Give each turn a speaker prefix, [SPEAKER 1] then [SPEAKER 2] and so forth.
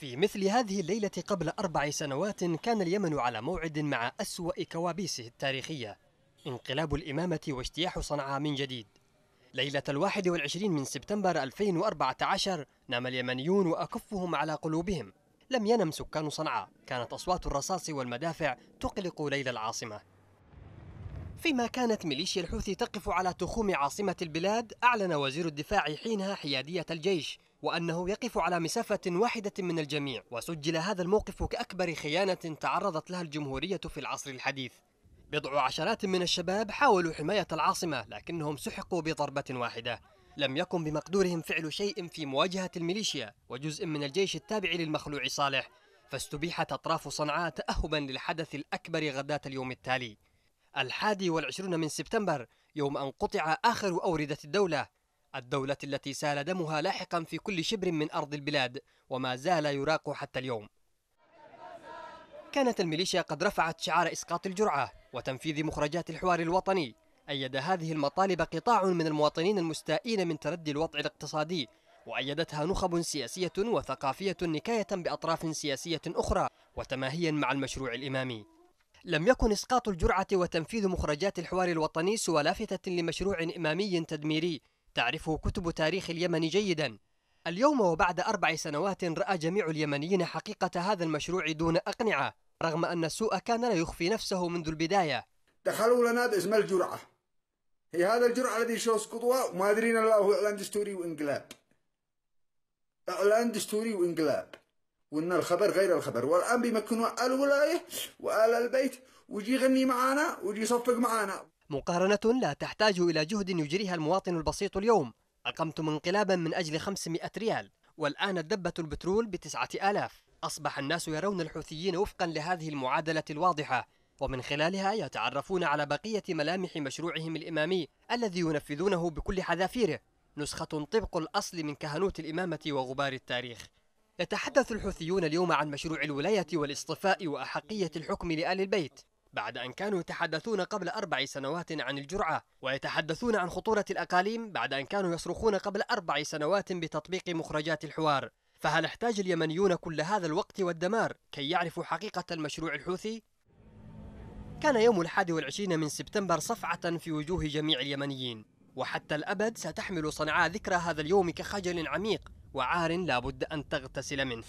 [SPEAKER 1] في مثل هذه الليلة قبل أربع سنوات كان اليمن على موعد مع أسوأ كوابيسه التاريخية انقلاب الإمامة واجتياح صنعاء من جديد ليلة الواحد والعشرين من سبتمبر 2014 نام اليمنيون وأكفهم على قلوبهم لم ينم سكان صنعاء كانت أصوات الرصاص والمدافع تقلق ليل العاصمة فيما كانت ميليشيا الحوثي تقف على تخوم عاصمة البلاد أعلن وزير الدفاع حينها حيادية الجيش وأنه يقف على مسافة واحدة من الجميع وسجل هذا الموقف كأكبر خيانة تعرضت لها الجمهورية في العصر الحديث بضع عشرات من الشباب حاولوا حماية العاصمة لكنهم سحقوا بضربة واحدة لم يكن بمقدورهم فعل شيء في مواجهة الميليشيا وجزء من الجيش التابع للمخلوع صالح فاستبيحت أطراف صنعاء تأهبا للحدث الأكبر غداة اليوم التالي الحادي والعشرون من سبتمبر يوم أن قطع آخر أوردة الدولة الدولة التي سال دمها لاحقا في كل شبر من أرض البلاد وما زال يراق حتى اليوم كانت الميليشيا قد رفعت شعار إسقاط الجرعة وتنفيذ مخرجات الحوار الوطني أيد هذه المطالب قطاع من المواطنين المستائين من تردي الوضع الاقتصادي وأيدتها نخب سياسية وثقافية نكاية بأطراف سياسية أخرى وتماهيا مع المشروع الإمامي لم يكن إسقاط الجرعة وتنفيذ مخرجات الحوار الوطني سوى لافتة لمشروع إمامي تدميري تعرفه كتب تاريخ اليمن جيدا اليوم وبعد أربع سنوات رأى جميع اليمنيين حقيقة هذا المشروع دون أقنعة رغم أن السوء كان لا يخفي نفسه
[SPEAKER 2] منذ البداية دخلوا لنا باسم الجرعة هي هذا الجرعة الذي شو اسقطوها وما أدرينا الله إعلان دستوري وإنقلاب إعلان دستوري وإنقلاب وان الخبر غير الخبر والان بمكنوا الولايه وال البيت ويجي يغني معنا ويجي يصفق معنا
[SPEAKER 1] مقارنة لا تحتاج إلى جهد يجريها المواطن البسيط اليوم أقمتم انقلابا من أجل 500 ريال والآن الدبة البترول بتسعة آلاف أصبح الناس يرون الحوثيين وفقا لهذه المعادلة الواضحة ومن خلالها يتعرفون على بقية ملامح مشروعهم الإمامي الذي ينفذونه بكل حذافيره نسخة طبق الأصل من كهنوت الإمامة وغبار التاريخ يتحدث الحوثيون اليوم عن مشروع الولاية والاصطفاء وأحقية الحكم لآل البيت بعد أن كانوا يتحدثون قبل أربع سنوات عن الجرعة ويتحدثون عن خطورة الأقاليم بعد أن كانوا يصرخون قبل أربع سنوات بتطبيق مخرجات الحوار فهل احتاج اليمنيون كل هذا الوقت والدمار كي يعرفوا حقيقة المشروع الحوثي؟ كان يوم الحادي والعشرين من سبتمبر صفعة في وجوه جميع اليمنيين وحتى الأبد ستحمل صنعاء ذكرى هذا اليوم كخجل عميق وعار لابد أن تغتسل منه